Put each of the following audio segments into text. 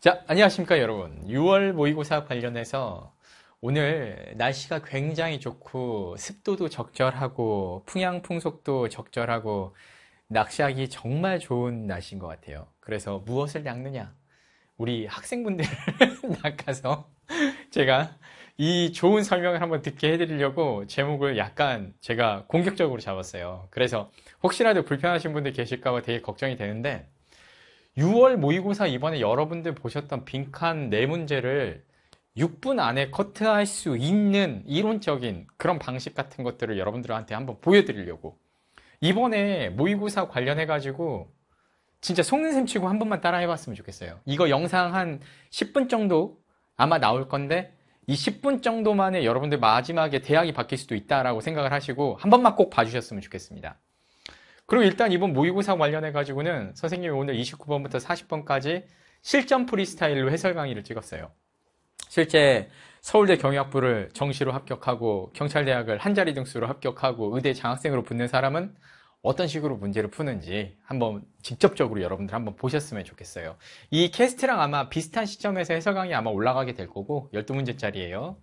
자, 안녕하십니까 여러분. 6월 모의고사 관련해서 오늘 날씨가 굉장히 좋고 습도도 적절하고 풍향 풍속도 적절하고 낚시하기 정말 좋은 날씨인 것 같아요. 그래서 무엇을 낚느냐? 우리 학생분들 낚아서 제가 이 좋은 설명을 한번 듣게 해드리려고 제목을 약간 제가 공격적으로 잡았어요. 그래서 혹시라도 불편하신 분들 계실까봐 되게 걱정이 되는데 6월 모의고사 이번에 여러분들 보셨던 빈칸 네 문제를 6분 안에 커트할 수 있는 이론적인 그런 방식 같은 것들을 여러분들한테 한번 보여드리려고 이번에 모의고사 관련해 가지고 진짜 속는 셈 치고 한 번만 따라해 봤으면 좋겠어요 이거 영상 한 10분 정도 아마 나올 건데 이 10분 정도만에 여러분들 마지막에 대학이 바뀔 수도 있다라고 생각을 하시고 한 번만 꼭 봐주셨으면 좋겠습니다 그리고 일단 이번 모의고사 관련해 가지고는 선생님이 오늘 29번부터 40번까지 실전 프리스타일로 해설 강의를 찍었어요. 실제 서울대 경영학부를 정시로 합격하고 경찰대학을 한자리 등수로 합격하고 의대 장학생으로 붙는 사람은 어떤 식으로 문제를 푸는지 한번 직접적으로 여러분들 한번 보셨으면 좋겠어요. 이 캐스트랑 아마 비슷한 시점에서 해설 강의 아마 올라가게 될 거고 12문제짜리예요.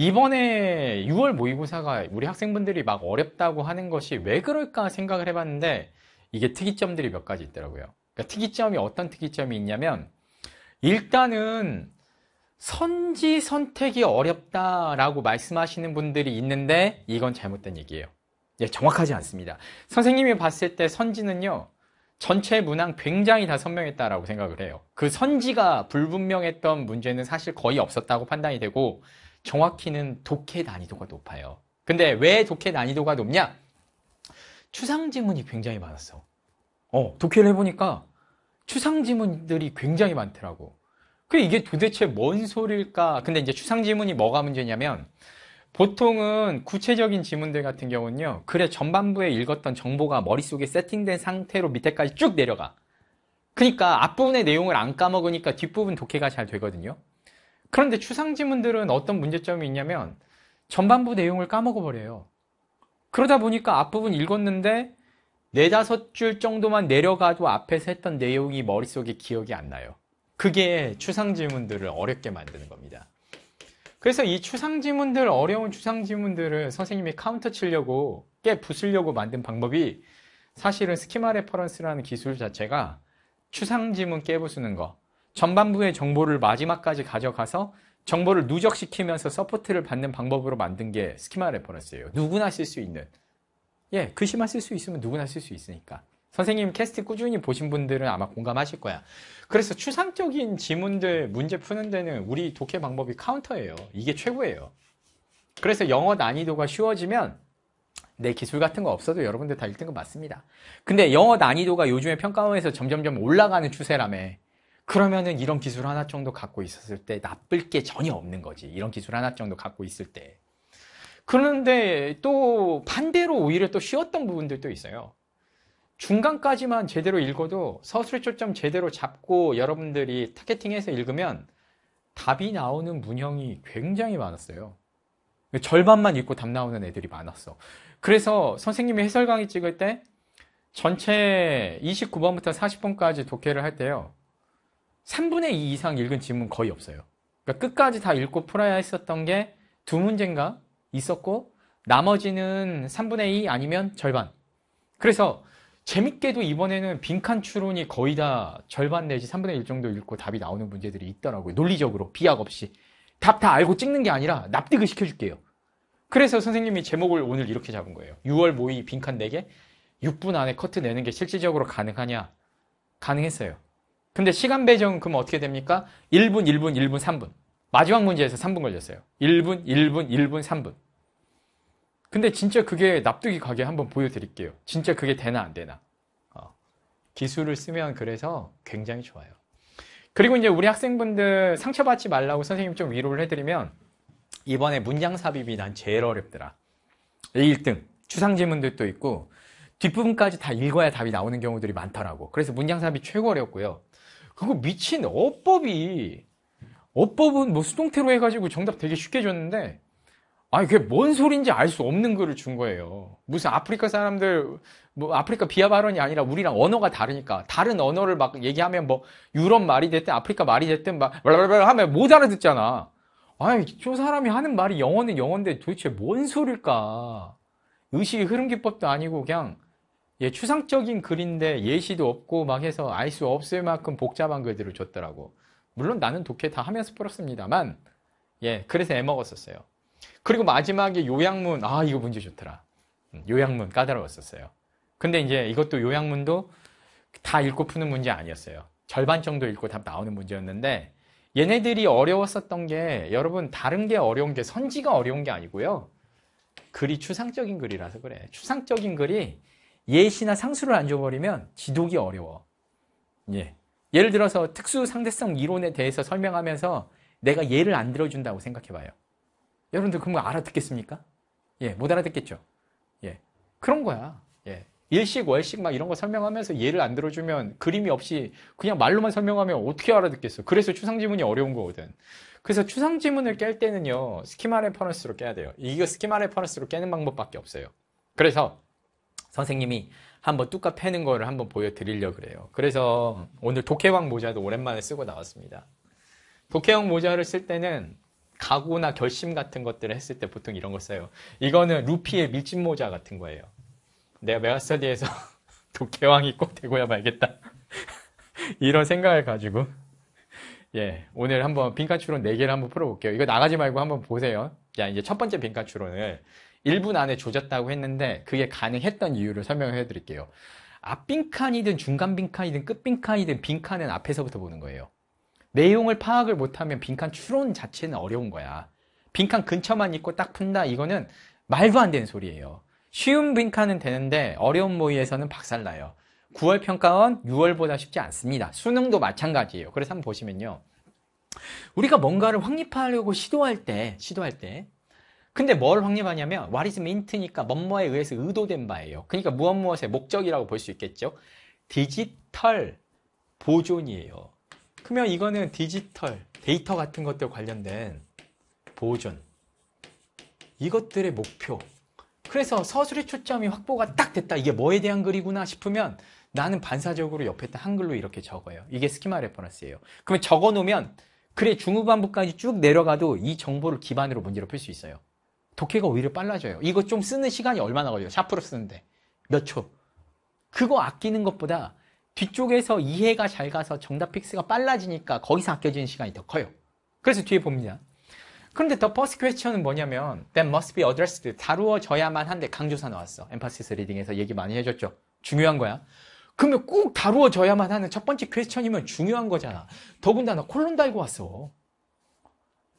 이번에 6월 모의고사가 우리 학생분들이 막 어렵다고 하는 것이 왜 그럴까 생각을 해봤는데 이게 특이점들이 몇 가지 있더라고요. 그러니까 특이점이 어떤 특이점이 있냐면 일단은 선지 선택이 어렵다라고 말씀하시는 분들이 있는데 이건 잘못된 얘기예요. 예, 정확하지 않습니다. 선생님이 봤을 때 선지는요. 전체 문항 굉장히 다 선명했다라고 생각을 해요. 그 선지가 불분명했던 문제는 사실 거의 없었다고 판단이 되고 정확히는 독해 난이도가 높아요. 근데 왜 독해 난이도가 높냐? 추상 지문이 굉장히 많았어. 어, 독해를 해보니까 추상 지문들이 굉장히 많더라고. 그 이게 도대체 뭔 소릴까? 근데 이제 추상 지문이 뭐가 문제냐면 보통은 구체적인 지문들 같은 경우는요. 그래 전반부에 읽었던 정보가 머릿속에 세팅된 상태로 밑에까지 쭉 내려가. 그러니까 앞부분의 내용을 안 까먹으니까 뒷부분 독해가 잘 되거든요. 그런데 추상 지문들은 어떤 문제점이 있냐면 전반부 내용을 까먹어 버려요. 그러다 보니까 앞부분 읽었는데 네다섯 줄 정도만 내려가도 앞에서 했던 내용이 머릿속에 기억이 안 나요. 그게 추상 지문들을 어렵게 만드는 겁니다. 그래서 이 추상 지문들 어려운 추상 지문들을 선생님이 카운터 치려고 깨 부수려고 만든 방법이 사실은 스키마 레퍼런스라는 기술 자체가 추상 지문 깨부수는 거 전반부의 정보를 마지막까지 가져가서 정보를 누적시키면서 서포트를 받는 방법으로 만든 게 스키마 레퍼런스예요. 누구나 쓸 수 있는. 예, 글씨만 쓸 수 있으면 누구나 쓸 수 있으니까. 선생님 캐스트 꾸준히 보신 분들은 아마 공감하실 거야. 그래서 추상적인 지문들 문제 푸는 데는 우리 독해 방법이 카운터예요. 이게 최고예요. 그래서 영어 난이도가 쉬워지면 내 기술 같은 거 없어도 여러분들 다 1등급 맞습니다. 근데 영어 난이도가 요즘에 평가원에서 점점점 올라가는 추세라며. 그러면은 이런 기술 하나 정도 갖고 있었을 때 나쁠 게 전혀 없는 거지. 이런 기술 하나 정도 갖고 있을 때. 그런데 또 반대로 오히려 또 쉬웠던 부분들도 있어요. 중간까지만 제대로 읽어도 서술의 초점 제대로 잡고 여러분들이 타겟팅해서 읽으면 답이 나오는 문형이 굉장히 많았어요. 절반만 읽고 답 나오는 애들이 많았어. 그래서 선생님이 해설 강의 찍을 때 전체 29번부터 40번까지 독해를 할 때요. 3분의 2 이상 읽은 지문 거의 없어요. 그러니까 끝까지 다 읽고 풀어야 했었던 게 두 문제인가 있었고 나머지는 3분의 2 아니면 절반. 그래서 재밌게도 이번에는 빈칸 추론이 거의 다 절반 내지 3분의 1 정도 읽고 답이 나오는 문제들이 있더라고요. 논리적으로 비약 없이 답 다 알고 찍는 게 아니라 납득을 시켜줄게요. 그래서 선생님이 제목을 오늘 이렇게 잡은 거예요. 6월 모의 빈칸 4개 6분 안에 커트 내는 게 실질적으로 가능하냐? 가능했어요. 근데 시간 배정 은 그럼 어떻게 됩니까? 1분, 1분, 1분, 3분. 마지막 문제에서 3분 걸렸어요. 1분, 1분, 1분, 3분. 근데 진짜 그게 납득이 가게 한번 보여드릴게요. 진짜 그게 되나 안 되나. 어. 기술을 쓰면 그래서 굉장히 좋아요. 그리고 이제 우리 학생분들 상처받지 말라고 선생님 좀 위로를 해드리면 이번에 문장 삽입이 난 제일 어렵더라. 1등. 추상 질문들도 있고 뒷부분까지 다 읽어야 답이 나오는 경우들이 많더라고. 그래서 문장 삽입이 최고 어렵고요. 그거 미친 어법이 어법은 뭐 수동태로 해가지고 정답 되게 쉽게 줬는데 아니 그게 뭔소리인지알 수 없는 글을 준 거예요. 무슨 아프리카 사람들 뭐 아프리카 비하 발언이 아니라 우리랑 언어가 다르니까 다른 언어를 막 얘기하면 뭐 유럽 말이 됐든 아프리카 말이 됐든 막 블라블라 하면 못 알아듣잖아. 아니 저 사람이 하는 말이 영어는 영어인데 도대체 뭔 소릴까? 의식의 흐름 기법도 아니고 그냥 예, 추상적인 글인데 예시도 없고 막 해서 알 수 없을 만큼 복잡한 글들을 줬더라고. 물론 나는 독해 다 하면서 풀었습니다만, 예, 그래서 애 먹었었어요. 그리고 마지막에 요양문, 아, 이거 문제 좋더라. 음, 요양문 까다로웠었어요. 근데 이제 이것도 요양문도 다 읽고 푸는 문제 아니었어요. 절반 정도 읽고 답 나오는 문제였는데, 얘네들이 어려웠었던 게, 여러분, 다른 게 어려운 게 선지가 어려운 게 아니고요. 글이 추상적인 글이라서 그래. 추상적인 글이 예시나 상수를 안 줘버리면 지독이 어려워. 예. 예를 들어서 특수 상대성 이론에 대해서 설명하면서 내가 예를 안 들어준다고 생각해봐요. 여러분들 그럼 알아듣겠습니까? 예, 못 알아듣겠죠. 예, 그런 거야. 예, 일식, 월식 막 이런 거 설명하면서 예를 안 들어주면 그림이 없이 그냥 말로만 설명하면 어떻게 알아듣겠어. 그래서 추상지문이 어려운 거거든. 그래서 추상지문을 깰 때는요, 스키마 레퍼런스로 깨야 돼요. 이거 스키마 레퍼런스로 깨는 방법밖에 없어요. 그래서 선생님이 한번 뚜까 패는 거를 한번 보여드리려 고 그래요. 그래서 오늘 독해왕 모자도 오랜만에 쓰고 나왔습니다. 독해왕 모자를 쓸 때는 가구나 결심 같은 것들을 했을 때 보통 이런 걸 써요. 이거는 루피의 밀짚 모자 같은 거예요. 내가 메가스터디에서 독해왕이 꼭 되고야 말겠다. 이런 생각을 가지고 예 오늘 한번 빈칸 추론 4개를 한번 풀어볼게요. 이거 나가지 말고 한번 보세요. 자 이제 첫 번째 빈칸 추론을 1분 안에 조졌다고 했는데 그게 가능했던 이유를 설명해 드릴게요. 앞빈칸이든 중간빈칸이든 끝빈칸이든 빈칸은 앞에서부터 보는 거예요. 내용을 파악을 못하면 빈칸 추론 자체는 어려운 거야. 빈칸 근처만 있고 딱 푼다 이거는 말도 안 되는 소리예요. 쉬운 빈칸은 되는데 어려운 모의에서는 박살나요. 9월 평가원 6월보다 쉽지 않습니다. 수능도 마찬가지예요. 그래서 한번 보시면요. 우리가 뭔가를 확립하려고 시도할 때, 시도할 때 근데 뭘 확립하냐면 what is meant니까 뭐뭐에 의해서 의도된 바예요. 그러니까 무엇 무엇의 목적이라고 볼 수 있겠죠. 디지털 보존이에요. 그러면 이거는 디지털 데이터 같은 것들 관련된 보존 이것들의 목표 그래서 서술의 초점이 확보가 딱 됐다 이게 뭐에 대한 글이구나 싶으면 나는 반사적으로 옆에다 한글로 이렇게 적어요 이게 스키마 레퍼런스예요 그러면 적어놓으면 글의 중후반부까지 쭉 내려가도 이 정보를 기반으로 문제를 풀 수 있어요 독해가 오히려 빨라져요. 이거 좀 쓰는 시간이 얼마나 걸려요? 샤프로 쓰는데. 몇 초. 그거 아끼는 것보다 뒤쪽에서 이해가 잘 가서 정답 픽스가 빨라지니까 거기서 아껴지는 시간이 더 커요. 그래서 뒤에 봅니다. 그런데 the first question은 뭐냐면 that must be addressed 다루어져야만 한데 강조사 나왔어. 엠파시스 리딩에서 얘기 많이 해줬죠. 중요한 거야. 그러면 꼭 다루어져야만 하는 첫 번째 퀘스천이면 중요한 거잖아. 더군다나 콜론 달고 왔어.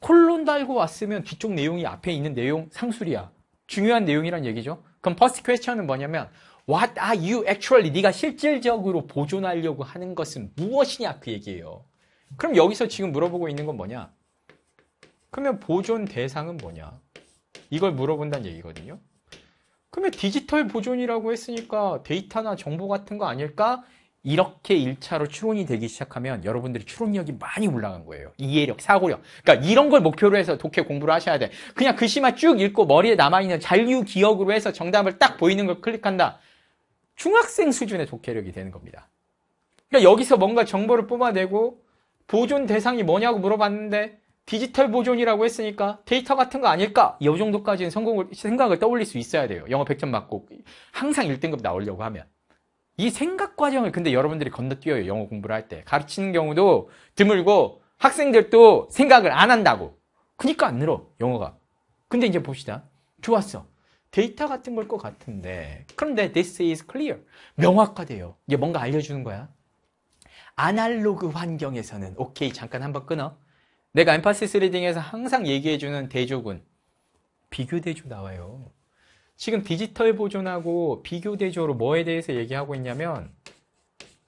콜론 달고 왔으면 뒤쪽 내용이 앞에 있는 내용 상술이야. 중요한 내용이란 얘기죠. 그럼 퍼스트 퀘스천은 뭐냐면 What are you actually? 네가 실질적으로 보존하려고 하는 것은 무엇이냐 그 얘기예요. 그럼 여기서 지금 물어보고 있는 건 뭐냐? 그러면 보존 대상은 뭐냐? 이걸 물어본다는 얘기거든요. 그러면 디지털 보존이라고 했으니까 데이터나 정보 같은 거 아닐까? 이렇게 1차로 추론이 되기 시작하면 여러분들이 추론력이 많이 올라간 거예요. 이해력, 사고력. 그러니까 이런 걸 목표로 해서 독해 공부를 하셔야 돼. 그냥 글씨만 그 쭉 읽고 머리에 남아있는 잔류 기억으로 해서 정답을 딱 보이는 걸 클릭한다. 중학생 수준의 독해력이 되는 겁니다. 그러니까 여기서 뭔가 정보를 뽑아내고 보존 대상이 뭐냐고 물어봤는데 디지털 보존이라고 했으니까 데이터 같은 거 아닐까? 이 정도까지는 성공을, 생각을 떠올릴 수 있어야 돼요. 영어 100점 맞고 항상 1등급 나오려고 하면. 이 생각 과정을 근데 여러분들이 건너뛰어요. 영어 공부를 할 때. 가르치는 경우도 드물고 학생들도 생각을 안 한다고. 그니까 안 늘어, 영어가. 근데 이제 봅시다. 좋았어. 데이터 같은 걸 것 같은데. 그런데 this is clear. 명확화돼요. 이게 뭔가 알려주는 거야. 아날로그 환경에서는 오케이 잠깐 한번 끊어. 내가 엠파시스 리딩에서 항상 얘기해주는 대조군. 비교대조 나와요. 지금 디지털 보존하고 비교 대조로 뭐에 대해서 얘기하고 있냐면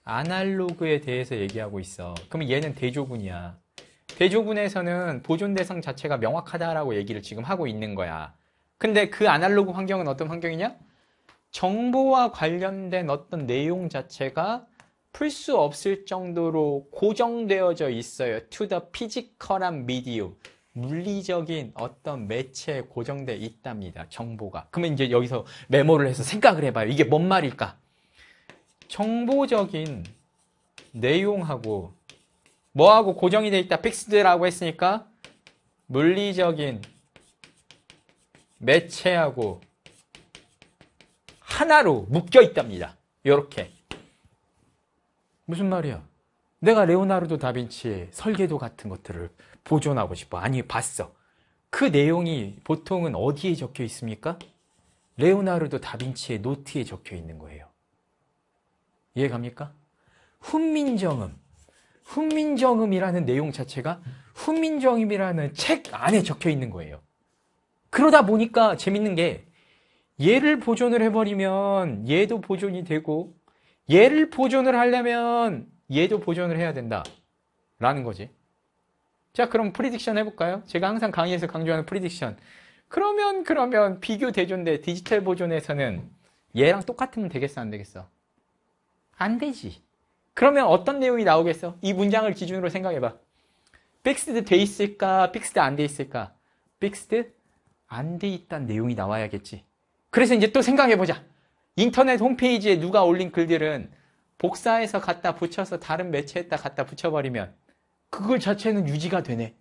아날로그에 대해서 얘기하고 있어. 그럼 얘는 대조군이야. 대조군에서는 보존 대상 자체가 명확하다라고 얘기를 지금 하고 있는 거야. 근데 그 아날로그 환경은 어떤 환경이냐? 정보와 관련된 어떤 내용 자체가 풀 수 없을 정도로 고정되어져 있어요. 투 더 피지컬한 미디어. 물리적인 어떤 매체에 고정돼 있답니다. 정보가. 그러면 이제 여기서 메모를 해서 생각을 해봐요. 이게 뭔 말일까? 정보적인 내용하고 뭐하고 고정이 돼 있다. 픽스드라고 했으니까 물리적인 매체하고 하나로 묶여 있답니다. 요렇게 무슨 말이야? 내가 레오나르도 다빈치의 설계도 같은 것들을 보존하고 싶어. 아니, 봤어. 그 내용이 보통은 어디에 적혀 있습니까? 레오나르도 다빈치의 노트에 적혀 있는 거예요. 이해 갑니까? 훈민정음. 훈민정음이라는 내용 자체가 훈민정음이라는 책 안에 적혀 있는 거예요. 그러다 보니까 재밌는 게 얘를 보존을 해버리면 얘도 보존이 되고 얘를 보존을 하려면 얘도 보존을 해야 된다. 라는 거지. 자 그럼 프리딕션 해볼까요? 제가 항상 강의에서 강조하는 프리딕션 그러면 그러면 비교 대조인데 디지털 보존에서는 얘랑 똑같으면 되겠어 안 되겠어? 안 되지 그러면 어떤 내용이 나오겠어? 이 문장을 기준으로 생각해봐 픽스드 돼 있을까? 픽스드 안 돼 있을까? 픽스드 안 돼 있다는 내용이 나와야겠지 그래서 이제 또 생각해보자 인터넷 홈페이지에 누가 올린 글들은 복사해서 갖다 붙여서 다른 매체에다 갖다 붙여버리면 그걸 자체는 유지가 되네.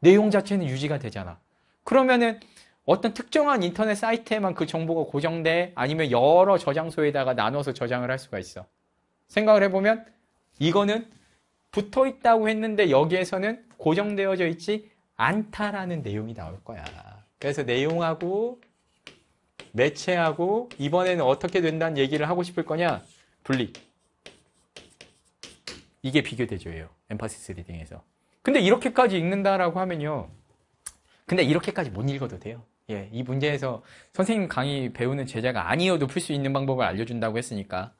내용 자체는 유지가 되잖아. 그러면은 어떤 특정한 인터넷 사이트에만 그 정보가 고정돼 아니면 여러 저장소에다가 나눠서 저장을 할 수가 있어. 생각을 해보면 이거는 붙어 있다고 했는데 여기에서는 고정되어져 있지 않다라는 내용이 나올 거야. 그래서 내용하고 매체하고 이번에는 어떻게 된다는 얘기를 하고 싶을 거냐? 분리. 이게 비교대조예요. 엠파시스 리딩에서. 근데 이렇게까지 읽는다라고 하면요. 근데 이렇게까지 못 읽어도 돼요. 예, 이 문제에서 선생님 강의 배우는 제자가 아니어도 풀 수 있는 방법을 알려준다고 했으니까.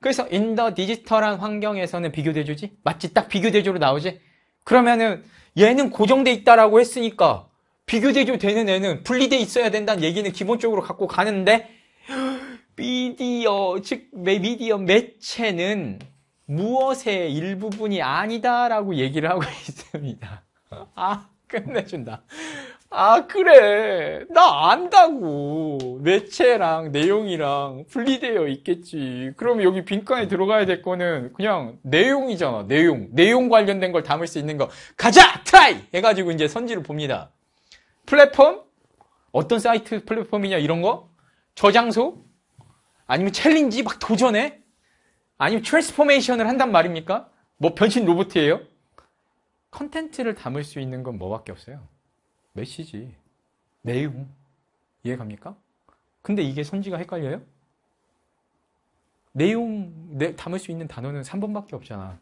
그래서 인더 디지털한 환경에서는 비교대조지? 맞지? 딱 비교대조로 나오지? 그러면은 얘는 고정돼 있다라고 했으니까 비교대조 되는 애는 분리돼 있어야 된다는 얘기는 기본적으로 갖고 가는데 미디어, 즉 미디어 매체는 무엇의 일부분이 아니다라고 얘기를 하고 있습니다. 아, 끝내준다. 아, 그래. 나 안다고. 매체랑 내용이랑 분리되어 있겠지. 그럼 여기 빈칸에 들어가야 될 거는 그냥 내용이잖아. 내용. 내용 관련된 걸 담을 수 있는 거. 가자! 트라이! 해가지고 이제 선지를 봅니다. 플랫폼? 어떤 사이트 플랫폼이냐, 이런 거? 저장소? 아니면 챌린지? 막 도전해? 아니면 트랜스포메이션을 한단 말입니까? 뭐 변신 로봇이에요? 컨텐츠를 담을 수 있는 건 뭐밖에 없어요. 메시지, 내용. 이해갑니까? 근데 이게 손지가 헷갈려요? 내용 내, 담을 수 있는 단어는 3번밖에 없잖아.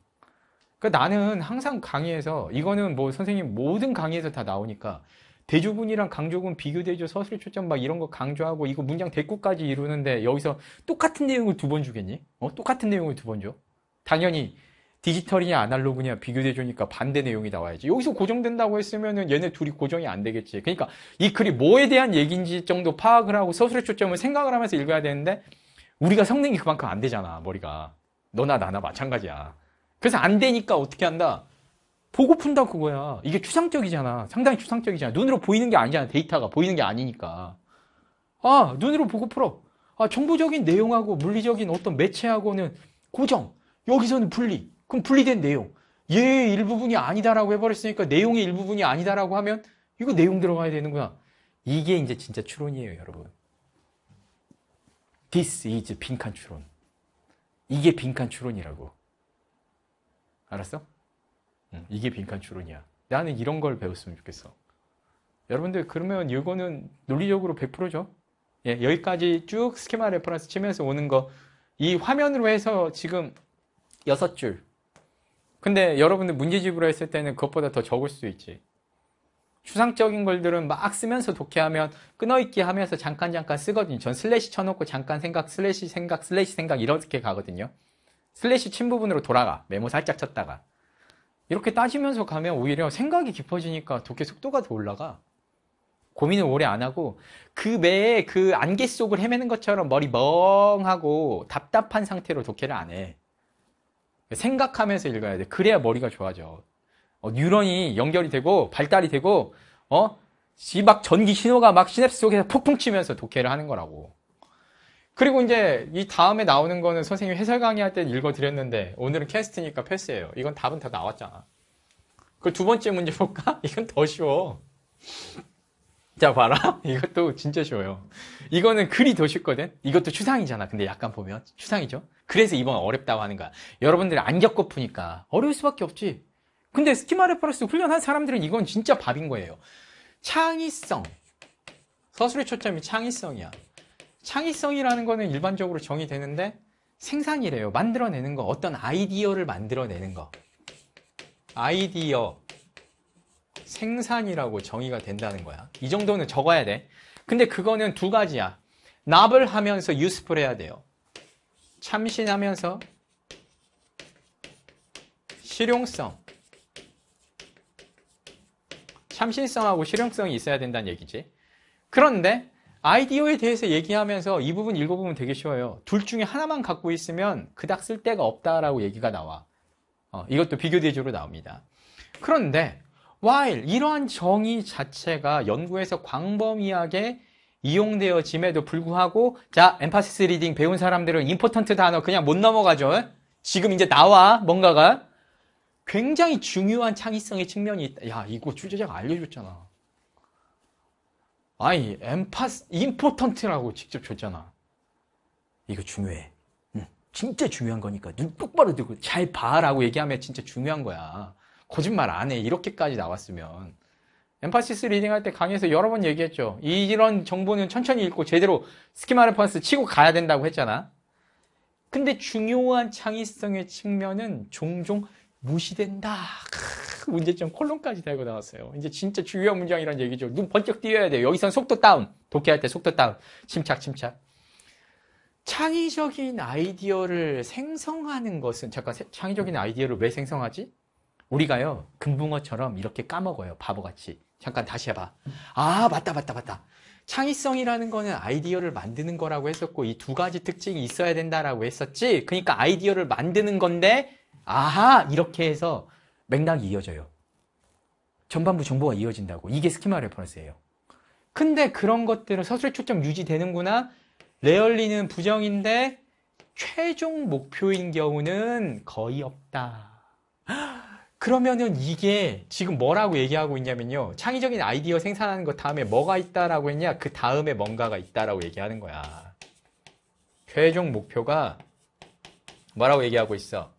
그러니까 나는 항상 강의에서 이거는 뭐 선생님 모든 강의에서 다 나오니까 대조군이랑 강조군 비교대조 서술의 초점 막 이런 거 강조하고 이거 문장 대꾸까지 이루는데 여기서 똑같은 내용을 두 번 주겠니? 어? 똑같은 내용을 두 번 줘? 당연히 디지털이냐 아날로그냐 비교대조니까 반대 내용이 나와야지. 여기서 고정된다고 했으면은 얘네 둘이 고정이 안 되겠지. 그러니까 이 글이 뭐에 대한 얘기인지 정도 파악을 하고 서술의 초점을 생각을 하면서 읽어야 되는데 우리가 성능이 그만큼 안 되잖아 머리가. 너나 나나 마찬가지야. 그래서 안 되니까 어떻게 한다? 보고 푼다 그거야. 이게 추상적이잖아. 상당히 추상적이잖아. 눈으로 보이는 게 아니잖아. 데이터가 보이는 게 아니니까. 아, 눈으로 보고 풀어. 아, 정보적인 내용하고 물리적인 어떤 매체하고는 고정. 여기서는 분리. 그럼 분리된 내용. 얘의 일부분이 아니다라고 해버렸으니까 내용의 일부분이 아니다라고 하면 이거 내용 들어가야 되는구나. 이게 이제 진짜 추론이에요, 여러분. This is 빈칸 추론. 이게 빈칸 추론이라고. 알았어? 이게 빈칸 추론이야. 나는 이런 걸 배웠으면 좋겠어. 여러분들 그러면 이거는 논리적으로 100%죠. 예, 여기까지 쭉 스케마 레퍼런스 치면서 오는 거 이 화면으로 해서 지금 6줄. 근데 여러분들 문제집으로 했을 때는 그것보다 더 적을 수도 있지. 추상적인 걸들은 막 쓰면서 독해하면 끊어있기 하면서 잠깐 잠깐 쓰거든요. 전 슬래시 쳐놓고 잠깐 생각, 슬래시 생각, 슬래시 생각 이렇게 가거든요. 슬래시 친 부분으로 돌아가. 메모 살짝 쳤다가. 이렇게 따지면서 가면 오히려 생각이 깊어지니까 독해 속도가 더 올라가. 고민을 오래 안 하고 그 매에 그 안개 속을 헤매는 것처럼 머리 멍하고 답답한 상태로 독해를 안 해. 생각하면서 읽어야 돼. 그래야 머리가 좋아져. 어, 뉴런이 연결이 되고 발달이 되고 어? 막 전기 신호가 막 시냅스 속에서 폭풍 치면서 독해를 하는 거라고. 그리고 이제 이 다음에 나오는 거는 선생님 이 해설 강의할 때 읽어드렸는데 오늘은 캐스트니까 패스예요. 이건 답은 다 나왔잖아. 그 두 번째 문제 볼까? 이건 더 쉬워. 자 봐라. 이것도 진짜 쉬워요. 이거는 글이 더 쉽거든. 이것도 추상이잖아. 근데 약간 보면 추상이죠. 그래서 이번 어렵다고 하는 거야. 여러분들이 안 겪어보니까 어려울 수밖에 없지. 근데 스키마 레퍼런스 훈련한 사람들은 이건 진짜 밥인 거예요. 창의성. 서술의 초점이 창의성이야. 창의성이라는 거는 일반적으로 정의되는데 생산이래요. 만들어내는 거. 어떤 아이디어를 만들어내는 거. 아이디어 생산이라고 정의가 된다는 거야. 이 정도는 적어야 돼. 근데 그거는 두 가지야. 납을 하면서 유스풀 해야 돼요. 참신하면서 실용성. 참신성하고 실용성이 있어야 된다는 얘기지. 그런데 아이디어에 대해서 얘기하면서 이 부분 읽어보면 되게 쉬워요. 둘 중에 하나만 갖고 있으면 그닥 쓸 데가 없다라고 얘기가 나와. 어, 이것도 비교대조로 나옵니다. 그런데 while 이러한 정의 자체가 연구에서 광범위하게 이용되어짐에도 불구하고 자, 엠파시스 리딩 배운 사람들은 임포턴트 단어 그냥 못 넘어가죠. 지금 이제 나와 뭔가가 굉장히 중요한 창의성의 측면이 있다. 야, 이거 출제자가 알려줬잖아. 아이 엠파스 임포턴트라고 직접 줬잖아 이거 중요해 응. 진짜 중요한 거니까 눈 똑바로 들고 잘 봐라고 얘기하면 진짜 중요한 거야 거짓말 안해 이렇게까지 나왔으면 엠파시스 리딩할 때 강의에서 여러 번 얘기했죠 이런 정보는 천천히 읽고 제대로 스키마 레퍼런스 치고 가야 된다고 했잖아 근데 중요한 창의성의 측면은 종종 무시된다 그 문제점 콜론까지 달고 나왔어요. 이제 진짜 중요한 문장이란 얘기죠. 눈 번쩍 띄어야 돼요. 여기선 속도 다운. 독해할 때 속도 다운. 침착, 침착. 창의적인 아이디어를 생성하는 것은, 잠깐, 창의적인 아이디어를 왜 생성하지? 우리가요, 금붕어처럼 이렇게 까먹어요. 바보같이. 잠깐 다시 해봐. 아, 맞다, 맞다, 맞다. 창의성이라는 거는 아이디어를 만드는 거라고 했었고, 이 두 가지 특징이 있어야 된다라고 했었지. 그러니까 아이디어를 만드는 건데, 아하! 이렇게 해서 맥락이 이어져요. 전반부 정보가 이어진다고. 이게 스키마 레퍼런스예요. 근데 그런 것들은 서술 초점 유지되는구나. 레얼리는 부정인데 최종 목표인 경우는 거의 없다. 그러면은 이게 지금 뭐라고 얘기하고 있냐면요. 창의적인 아이디어 생산하는 것 다음에 뭐가 있다라고 했냐? 그 다음에 뭔가가 있다라고 얘기하는 거야. 최종 목표가 뭐라고 얘기하고 있어?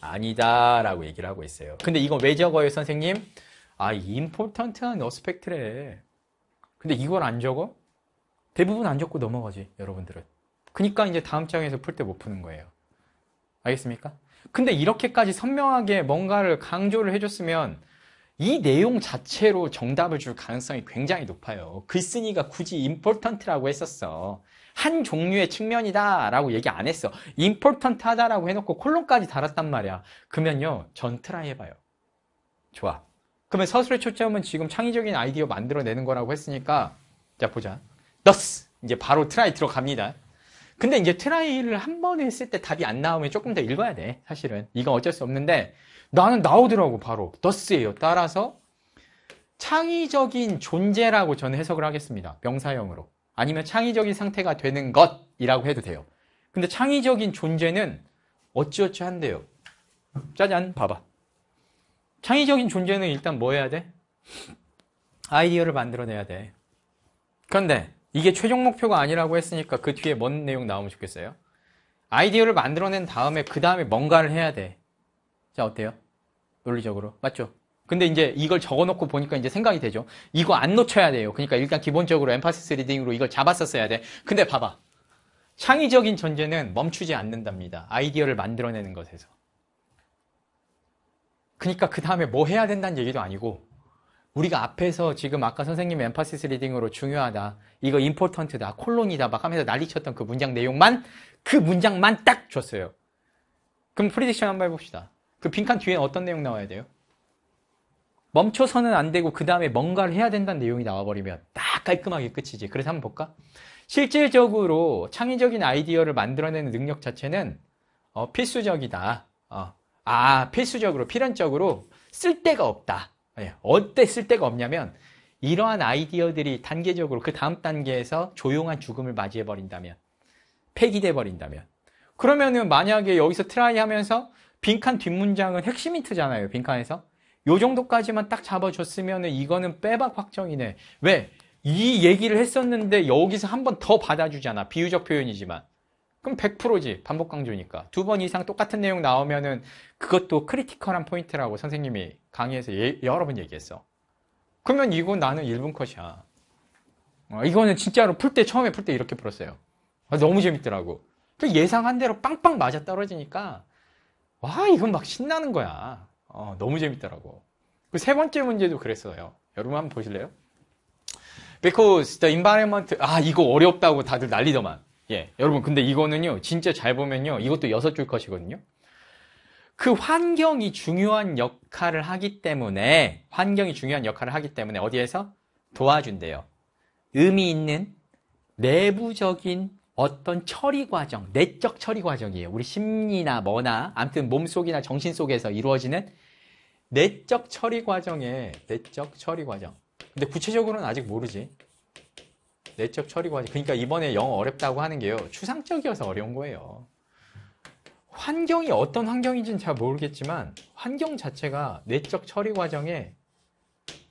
아니다라고 얘기를 하고 있어요. 근데 이건 왜 적어요, 선생님? 아, important한 어스펙트래. 근데 이걸 안 적어? 대부분 안 적고 넘어가지, 여러분들은. 그니까 이제 다음 장에서 풀 때 못 푸는 거예요. 알겠습니까? 근데 이렇게까지 선명하게 뭔가를 강조를 해줬으면 이 내용 자체로 정답을 줄 가능성이 굉장히 높아요. 글쓴이가 굳이 important라고 했었어. 한 종류의 측면이다라고 얘기 안 했어. 임포턴트하다라고 해놓고 콜론까지 달았단 말이야. 그러면요, 전 트라이 해봐요. 좋아. 그러면 서술의 초점은 지금 창의적인 아이디어 만들어내는 거라고 했으니까 자 보자. 너스 이제 바로 트라이 들어갑니다. 근데 이제 트라이를 한 번 했을 때 답이 안 나오면 조금 더 읽어야 돼. 사실은 이건 어쩔 수 없는데 나는 나오더라고 바로 너스예요. 따라서 창의적인 존재라고 저는 해석을 하겠습니다. 명사형으로. 아니면 창의적인 상태가 되는 것이라고 해도 돼요. 근데 창의적인 존재는 어찌어찌 한대요. 짜잔, 봐봐. 창의적인 존재는 일단 뭐 해야 돼? 아이디어를 만들어내야 돼. 그런데 이게 최종 목표가 아니라고 했으니까 그 뒤에 뭔 내용 나오면 좋겠어요? 아이디어를 만들어낸 다음에 그 다음에 뭔가를 해야 돼. 자, 어때요? 논리적으로. 맞죠? 근데 이제 이걸 적어놓고 보니까 이제 생각이 되죠. 이거 안 놓쳐야 돼요. 그러니까 일단 기본적으로 엠파시스 리딩으로 이걸 잡았었어야 돼. 근데 봐봐. 창의적인 전제는 멈추지 않는답니다. 아이디어를 만들어내는 것에서. 그러니까 그 다음에 뭐 해야 된다는 얘기도 아니고 우리가 앞에서 지금 아까 선생님 엠파시스 리딩으로 중요하다. 이거 임포턴트다. 콜론이다. 막 하면서 난리쳤던 그 문장 내용만 그 문장만 딱 줬어요. 그럼 프리딕션 한번 해봅시다. 그 빈칸 뒤에 어떤 내용 나와야 돼요? 멈춰서는 안 되고 그 다음에 뭔가를 해야 된다는 내용이 나와버리면 딱 깔끔하게 끝이지. 그래서 한번 볼까? 실질적으로 창의적인 아이디어를 만들어내는 능력 자체는 어, 필수적이다. 어, 아 필수적으로 필연적으로 쓸 데가 없다. 예, 어때 쓸 데가 없냐면 이러한 아이디어들이 단계적으로 그 다음 단계에서 조용한 죽음을 맞이해 버린다면 폐기돼 버린다면 그러면은 만약에 여기서 트라이 하면서 빈칸 뒷문장은 핵심 힌트잖아요. 빈칸에서 요 정도까지만 딱 잡아줬으면 이거는 빼박 확정이네. 왜? 이 얘기를 했었는데 여기서 한 번 더 받아주잖아. 비유적 표현이지만. 그럼 100%지. 반복 강조니까. 두 번 이상 똑같은 내용 나오면은 그것도 크리티컬한 포인트라고 선생님이 강의에서 예, 여러 번 얘기했어. 그러면 이거 나는 1분 컷이야. 어, 이거는 진짜로 풀 때 처음에 풀 때 이렇게 풀었어요. 아, 너무 재밌더라고. 예상한 대로 빵빵 맞아 떨어지니까 와 이건 막 신나는 거야. 어, 너무 재밌더라고. 그 세 번째 문제도 그랬어요. 여러분 한번 보실래요? Because the environment, 아, 이거 어렵다고 다들 난리더만. 예. 여러분, 근데 이거는요, 진짜 잘 보면요, 이것도 여섯 줄것이거든요그 환경이 중요한 역할을 하기 때문에, 환경이 중요한 역할을 하기 때문에 어디에서? 도와준대요. 의미 있는 내부적인 어떤 처리 과정, 내적 처리 과정이에요. 우리 심리나 뭐나, 암튼 몸 속이나 정신 속에서 이루어지는 내적 처리 과정에 내적 처리 과정. 근데 구체적으로는 아직 모르지. 내적 처리 과정. 그러니까 이번에 영 어렵다고 하는 게요. 추상적이어서 어려운 거예요. 환경이 어떤 환경인지는 잘 모르겠지만 환경 자체가 내적 처리 과정에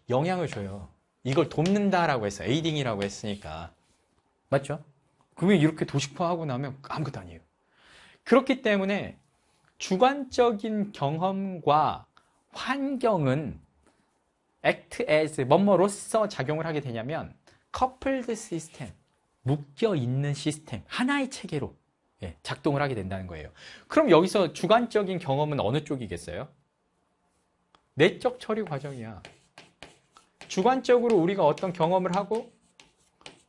영향을 줘요. 이걸 돕는다라고 해서 에이딩이라고 했으니까. 맞죠? 그게 이렇게 도식화하고 나면 아무것도 아니에요. 그렇기 때문에 주관적인 경험과 환경은 act as 뭐뭐로서 작용을 하게 되냐면 coupled system, 묶여있는 시스템, 하나의 체계로 예, 작동을 하게 된다는 거예요. 그럼 여기서 주관적인 경험은 어느 쪽이겠어요? 내적 처리 과정이야. 주관적으로 우리가 어떤 경험을 하고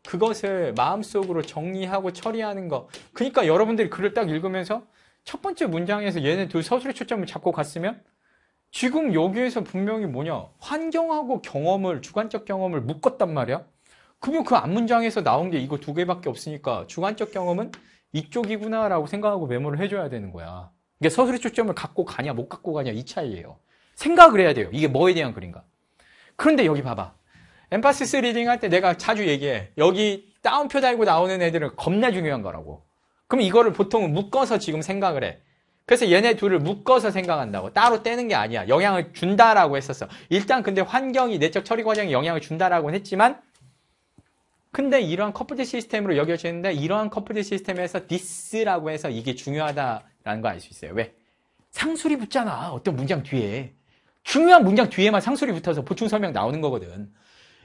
그것을 마음속으로 정리하고 처리하는 거. 그러니까 여러분들이 글을 딱 읽으면서 첫 번째 문장에서 얘네 둘 서술의 초점을 잡고 갔으면 지금 여기에서 분명히 뭐냐 환경하고 경험을 주관적 경험을 묶었단 말이야 그러면 그 앞문장에서 나온 게 이거 두 개밖에 없으니까 주관적 경험은 이쪽이구나 라고 생각하고 메모를 해줘야 되는 거야 이게 그러니까 서술의 초점을 갖고 가냐 못 갖고 가냐 이 차이예요 생각을 해야 돼요 이게 뭐에 대한 글인가 그런데 여기 봐봐 엠파시스 리딩 할 때 내가 자주 얘기해 여기 따옴표 달고 나오는 애들은 겁나 중요한 거라고 그럼 이거를 보통 묶어서 지금 생각을 해 그래서 얘네 둘을 묶어서 생각한다고 따로 떼는 게 아니야 영향을 준다라고 했었어 일단 근데 환경이 내적 처리 과정에 영향을 준다라고 했지만 근데 이러한 커플드 시스템으로 여겨지는데 이러한 커플드 시스템에서 디스라고 해서 이게 중요하다라는 거 알 수 있어요 왜? 상술이 붙잖아 어떤 문장 뒤에 중요한 문장 뒤에만 상술이 붙어서 보충 설명 나오는 거거든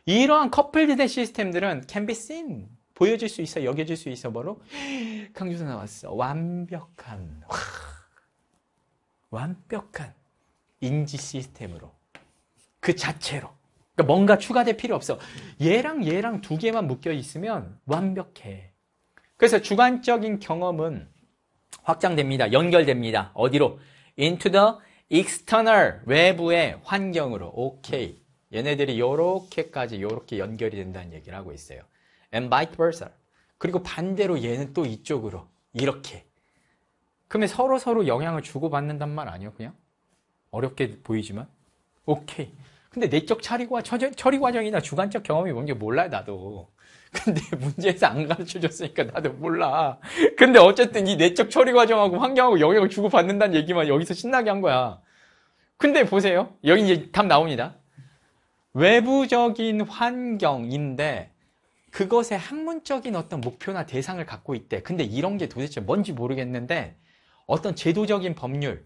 이러한 커플드 시스템들은 can be seen 보여질 수 있어 여겨질 수 있어 바로 강주사 나왔어 완벽한 완벽한 인지 시스템으로 그 자체로 그러니까 뭔가 추가될 필요 없어 얘랑 얘랑 두 개만 묶여 있으면 완벽해 그래서 주관적인 경험은 확장됩니다 연결됩니다 어디로? into the external 외부의 환경으로 오케이 얘네들이 이렇게까지 이렇게 연결이 된다는 얘기를 하고 있어요 and vice versa 그리고 반대로 얘는 또 이쪽으로 이렇게 그러면 서로 서로 영향을 주고받는단 말 아니에요, 그냥? 어렵게 보이지만? 오케이. 근데 내적 처리과, 처리 과정이나 주관적 경험이 뭔지 몰라, 요 나도. 근데 문제에서 안 가르쳐 줬으니까 나도 몰라. 근데 어쨌든 이 내적 처리 과정하고 환경하고 영향을 주고받는다는 얘기만 여기서 신나게 한 거야. 근데 보세요. 여기 이제 답 나옵니다. 외부적인 환경인데 그것의 학문적인 어떤 목표나 대상을 갖고 있대. 근데 이런 게 도대체 뭔지 모르겠는데 어떤 제도적인 법률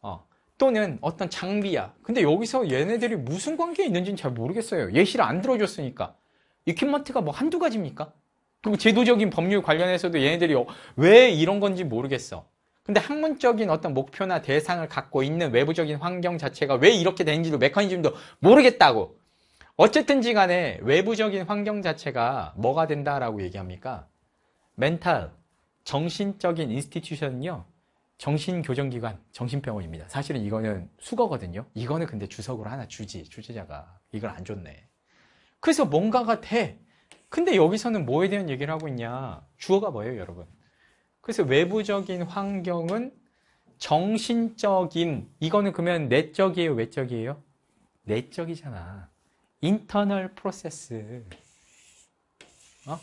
어, 또는 어떤 장비야. 근데 여기서 얘네들이 무슨 관계에 있는지는 잘 모르겠어요. 예시를 안 들어줬으니까. 이큐먼트가 뭐 한두 가지입니까? 그리고 제도적인 법률 관련해서도 얘네들이 어, 왜 이런 건지 모르겠어. 근데 학문적인 어떤 목표나 대상을 갖고 있는 외부적인 환경 자체가 왜 이렇게 되는지도 메커니즘도 모르겠다고. 어쨌든지 간에 외부적인 환경 자체가 뭐가 된다라고 얘기합니까? 멘탈, 정신적인 인스티튜션은요. 정신교정기관, 정신병원입니다. 사실은 이거는 수거거든요. 이거는 근데 주석으로 하나 주지, 주제자가. 이걸 안 줬네. 그래서 뭔가가 돼. 근데 여기서는 뭐에 대한 얘기를 하고 있냐. 주어가 뭐예요, 여러분? 그래서 외부적인 환경은 정신적인, 이거는 그러면 내적이에요, 외적이에요? 내적이잖아. 인터널 프로세스. 어?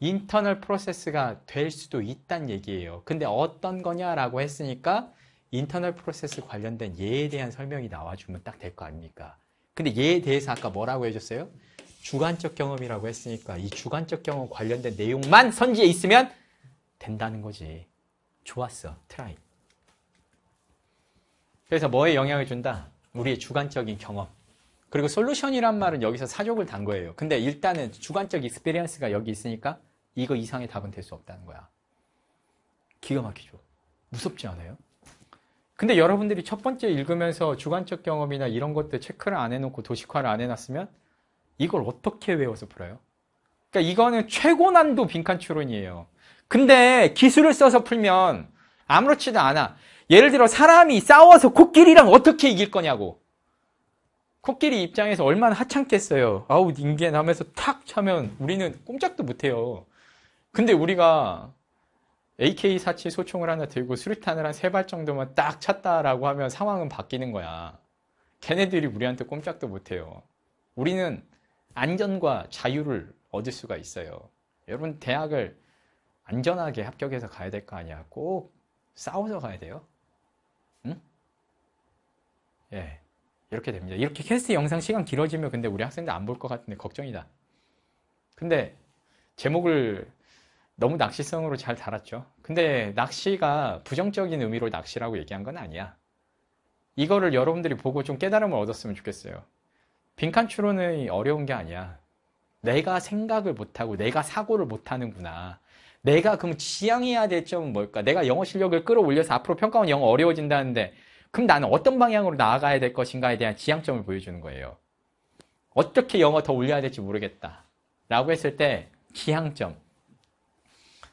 인터널 프로세스가 될 수도 있다는 얘기예요. 근데 어떤 거냐라고 했으니까 인터널 프로세스 관련된 예에 대한 설명이 나와주면 딱 될 거 아닙니까? 근데 예에 대해서 아까 뭐라고 해줬어요? 주관적 경험이라고 했으니까 이 주관적 경험 관련된 내용만 선지에 있으면 된다는 거지. 좋았어. 트라이. 그래서 뭐에 영향을 준다? 우리의 주관적인 경험. 그리고 솔루션이란 말은 여기서 사족을 단 거예요. 근데 일단은 주관적 익스피리언스가 여기 있으니까 이거 이상의 답은 될 수 없다는 거야. 기가 막히죠. 무섭지 않아요? 근데 여러분들이 첫 번째 읽으면서 주관적 경험이나 이런 것들 체크를 안 해놓고 도식화를 안 해놨으면 이걸 어떻게 외워서 풀어요? 그러니까 이거는 최고 난도 빈칸 추론이에요. 근데 기술을 써서 풀면 아무렇지도 않아. 예를 들어 사람이 싸워서 코끼리랑 어떻게 이길 거냐고. 코끼리 입장에서 얼마나 하찮겠어요. 아우 인겐 하면서 탁 차면 우리는 꼼짝도 못해요. 근데 우리가 AK-47 소총을 하나 들고 수류탄을 한 세 발 정도만 딱 찼다라고 하면 상황은 바뀌는 거야. 걔네들이 우리한테 꼼짝도 못해요. 우리는 안전과 자유를 얻을 수가 있어요. 여러분 대학을 안전하게 합격해서 가야 될 거 아니야. 꼭 싸워서 가야 돼요. 응? 예. 이렇게 됩니다. 이렇게 캐스트 영상 시간 길어지면 근데 우리 학생들 안 볼 것 같은데 걱정이다. 근데 제목을 너무 낚시성으로 잘 달았죠. 근데 낚시가 부정적인 의미로 낚시라고 얘기한 건 아니야. 이거를 여러분들이 보고 좀 깨달음을 얻었으면 좋겠어요. 빈칸 추론이 어려운 게 아니야. 내가 생각을 못하고 내가 사고를 못하는구나. 내가 그럼 지향해야 될 점은 뭘까? 내가 영어 실력을 끌어올려서 앞으로 평가원 영어 어려워진다는데 그럼 나는 어떤 방향으로 나아가야 될 것인가에 대한 지향점을 보여주는 거예요. 어떻게 영어 더 올려야 될지 모르겠다. 라고 했을 때지향점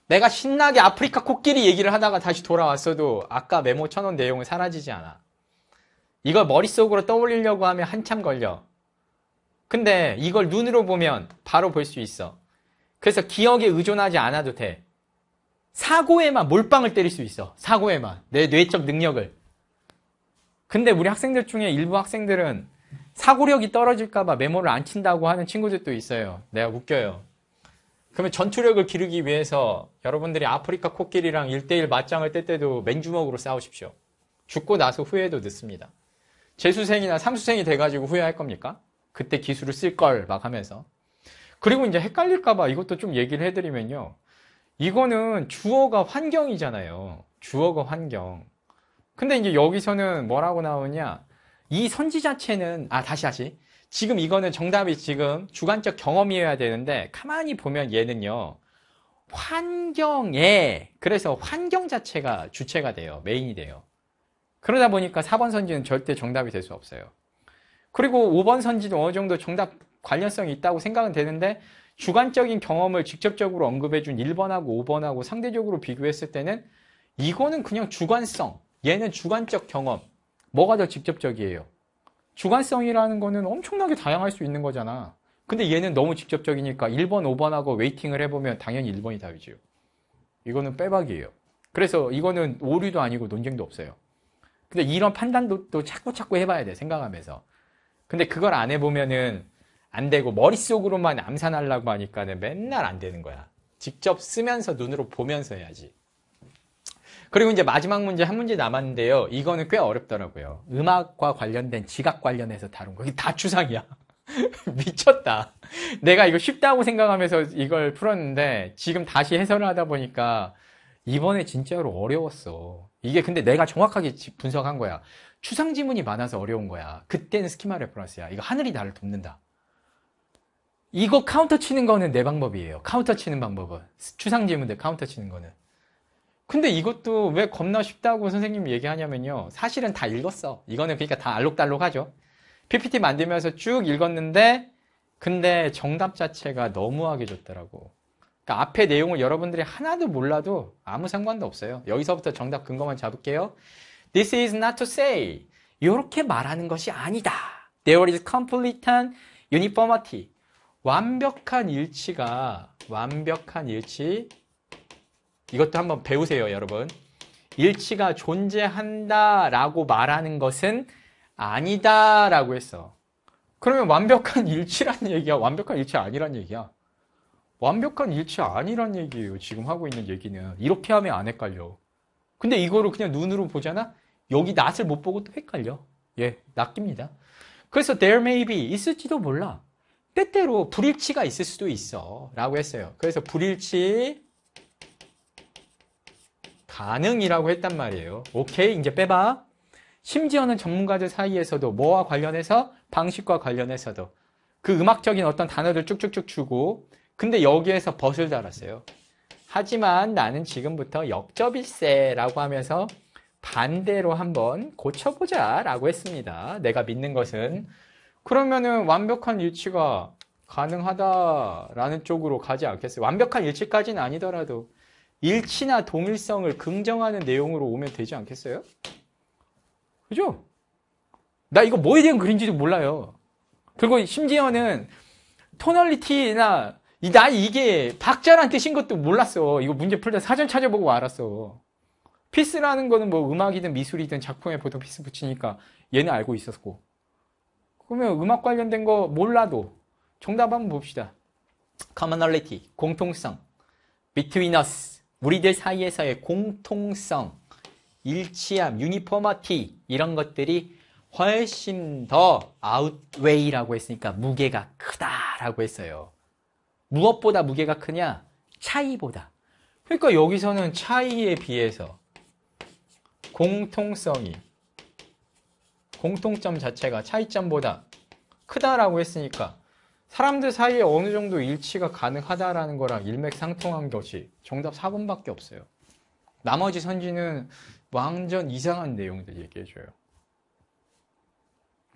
내가 신나게 아프리카 코끼리 얘기를 하다가 다시 돌아왔어도 아까 메모 쳐놓은 내용은 사라지지 않아. 이걸 머릿속으로 떠올리려고 하면 한참 걸려. 근데 이걸 눈으로 보면 바로 볼 수 있어. 그래서 기억에 의존하지 않아도 돼. 사고에만 몰빵을 때릴 수 있어. 사고에만. 내 뇌적 능력을. 근데 우리 학생들 중에 일부 학생들은 사고력이 떨어질까봐 메모를 안 친다고 하는 친구들도 있어요. 내가 웃겨요. 그러면 전투력을 기르기 위해서 여러분들이 아프리카 코끼리랑 1대1 맞짱을 뗄 때도 맨주먹으로 싸우십시오. 죽고 나서 후회도 늦습니다. 재수생이나 삼수생이 돼가지고 후회할 겁니까? 그때 기술을 쓸 걸 막 하면서. 그리고 이제 헷갈릴까봐 이것도 좀 얘기를 해드리면요. 이거는 주어가 환경이잖아요. 주어가 환경. 근데 이제 여기서는 뭐라고 나오냐. 이 선지 자체는, 아, 다시, 다시. 지금 이거는 정답이 지금 주관적 경험이어야 되는데 가만히 보면 얘는요. 환경에 그래서 환경 자체가 주체가 돼요. 메인이 돼요. 그러다 보니까 4번 선지는 절대 정답이 될 수 없어요. 그리고 5번 선지도 어느 정도 정답 관련성이 있다고 생각은 되는데 주관적인 경험을 직접적으로 언급해 준 1번하고 5번하고 상대적으로 비교했을 때는 이거는 그냥 주관성, 얘는 주관적 경험. 뭐가 더 직접적이에요? 주관성이라는 거는 엄청나게 다양할 수 있는 거잖아. 근데 얘는 너무 직접적이니까 1번, 5번하고 웨이팅을 해보면 당연히 1번이 답이죠 이거는 빼박이에요. 그래서 이거는 오류도 아니고 논쟁도 없어요. 근데 이런 판단도 또자고자고 해봐야 돼, 생각하면서. 근데 그걸 안 해보면은 안 되고 머릿속으로만 암산하려고 하니까는 맨날 안 되는 거야. 직접 쓰면서 눈으로 보면서 해야지. 그리고 이제 마지막 문제 한 문제 남았는데요. 이거는 꽤 어렵더라고요. 음악과 관련된 지각 관련해서 다룬 거. 이게 다 추상이야. 미쳤다. 내가 이거 쉽다고 생각하면서 이걸 풀었는데 지금 다시 해설을 하다 보니까 이번에 진짜로 어려웠어. 이게 근데 내가 정확하게 분석한 거야. 추상 지문이 많아서 어려운 거야. 그때는 스키마 레퍼런스야. 이거 하늘이 나를 돕는다. 이거 카운터 치는 거는 내 방법이에요. 카운터 치는 방법은. 추상 지문들 카운터 치는 거는. 근데 이것도 왜 겁나 쉽다고 선생님이 얘기하냐면요. 사실은 다 읽었어. 이거는 그러니까 다 알록달록하죠. PPT 만들면서 쭉 읽었는데 근데 정답 자체가 너무하게 줬더라고. 그러니까 앞에 내용을 여러분들이 하나도 몰라도 아무 상관도 없어요. 여기서부터 정답 근거만 잡을게요. This is not to say. 이렇게 말하는 것이 아니다. There is complete uniformity. 완벽한 일치가 완벽한 일치 이것도 한번 배우세요, 여러분. 일치가 존재한다라고 말하는 것은 아니다라고 했어. 그러면 완벽한 일치라는 얘기야. 완벽한 일치 아니란 얘기야. 완벽한 일치 아니란 얘기예요. 지금 하고 있는 얘기는. 이렇게 하면 안 헷갈려. 근데 이거를 그냥 눈으로 보잖아? 여기 낯을 못 보고 또 헷갈려. 예, 낚입니다. 그래서 there may be 있을지도 몰라. 때때로 불일치가 있을 수도 있어. 라고 했어요. 그래서 불일치, 가능이라고 했단 말이에요. 오케이, 이제 빼봐. 심지어는 전문가들 사이에서도 뭐와 관련해서 방식과 관련해서도 그 음악적인 어떤 단어들 쭉쭉쭉 주고 근데 여기에서 벗을 달았어요. 하지만 나는 지금부터 역접일세라고 하면서 반대로 한번 고쳐보자 라고 했습니다. 내가 믿는 것은 그러면은 완벽한 일치가 가능하다라는 쪽으로 가지 않겠어요. 완벽한 일치까지는 아니더라도 일치나 동일성을 긍정하는 내용으로 오면 되지 않겠어요? 그죠? 나 이거 뭐에 대한 글인지도 몰라요. 그리고 심지어는 토널리티나 나 이게 박자란 뜻인 것도 몰랐어. 이거 문제 풀다 사전 찾아보고 알았어. 피스라는 거는 뭐 음악이든 미술이든 작품에 보통 피스 붙이니까 얘는 알고 있었고. 그러면 음악 관련된 거 몰라도 정답 한번 봅시다. commonality, 공통성, between us, 우리들 사이에서의 공통성, 일치함, 유니포마티 이런 것들이 훨씬 더 아웃웨이라고 했으니까 무게가 크다라고 했어요. 무엇보다 무게가 크냐? 차이보다. 그러니까 여기서는 차이에 비해서 공통성이 공통점 자체가 차이점보다 크다라고 했으니까 사람들 사이에 어느 정도 일치가 가능하다라는 거랑 일맥상통한 것이 정답 4번밖에 없어요. 나머지 선지는 완전 이상한 내용들 얘기해줘요.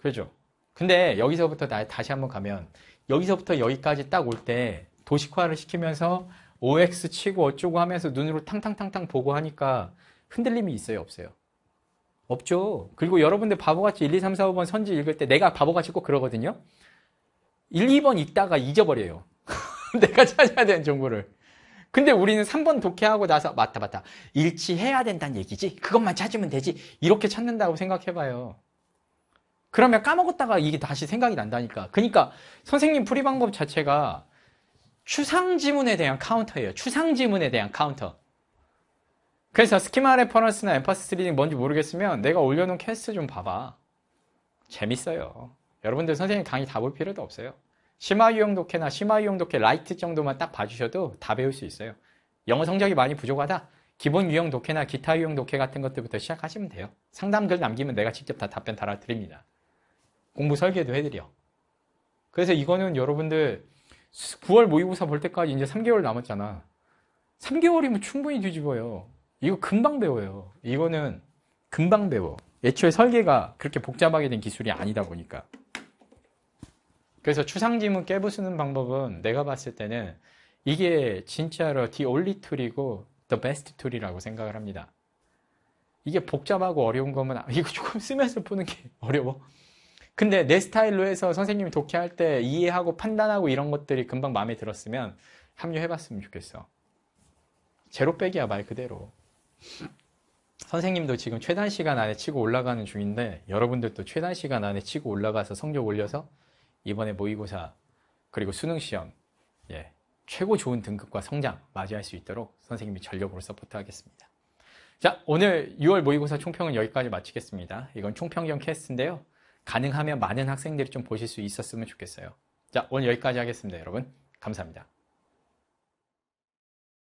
그죠? 근데 여기서부터 다시 한번 가면 여기서부터 여기까지 딱 올 때 도식화를 시키면서 OX 치고 어쩌고 하면서 눈으로 탕탕탕탕 보고 하니까 흔들림이 있어요? 없어요? 없죠. 그리고 여러분들 바보같이 1, 2, 3, 4, 5번 선지 읽을 때 내가 바보같이 꼭 그러거든요. 1, 2번 읽다가 잊어버려요. 내가 찾아야 되는 정보를. 근데 우리는 3번 독해하고 나서 맞다 맞다 일치해야 된다는 얘기지 그것만 찾으면 되지 이렇게 찾는다고 생각해봐요 그러면 까먹었다가 이게 다시 생각이 난다니까 그러니까 선생님 풀이 방법 자체가 추상 지문에 대한 카운터예요 추상 지문에 대한 카운터 그래서 스키마 레퍼런스나 엠파스 3딩 뭔지 모르겠으면 내가 올려놓은 캐스트 좀 봐봐 재밌어요 여러분들 선생님 강의 다 볼 필요도 없어요. 심화 유형 독해나 심화 유형 독해 라이트 정도만 딱 봐주셔도 다 배울 수 있어요. 영어 성적이 많이 부족하다? 기본 유형 독해나 기타 유형 독해 같은 것들부터 시작하시면 돼요. 상담글 남기면 내가 직접 다 답변 달아드립니다. 공부 설계도 해드려. 그래서 이거는 여러분들 9월 모의고사 볼 때까지 이제 3개월 남았잖아. 3개월이면 충분히 뒤집어요. 이거 금방 배워요. 이거는 금방 배워. 애초에 설계가 그렇게 복잡하게 된 기술이 아니다 보니까. 그래서 추상지문 깨부수는 방법은 내가 봤을 때는 이게 진짜로 the only tool이고 the best tool이라고 생각을 합니다. 이게 복잡하고 어려운 거면 아, 이거 조금 쓰면서 푸는 게 어려워. 근데 내 스타일로 해서 선생님이 독해할 때 이해하고 판단하고 이런 것들이 금방 마음에 들었으면 합류해봤으면 좋겠어. 제로 빼기야 말 그대로. 선생님도 지금 최단 시간 안에 치고 올라가는 중인데 여러분들도 최단 시간 안에 치고 올라가서 성적 올려서 이번에 모의고사 그리고 수능 시험 예, 최고 좋은 등급과 성장 맞이할 수 있도록 선생님이 전력으로 서포트하겠습니다. 자, 오늘 6월 모의고사 총평은 여기까지 마치겠습니다. 이건 총평형 캐스트인데요. 가능하면 많은 학생들이 좀 보실 수 있었으면 좋겠어요. 자, 오늘 여기까지 하겠습니다, 여러분. 감사합니다.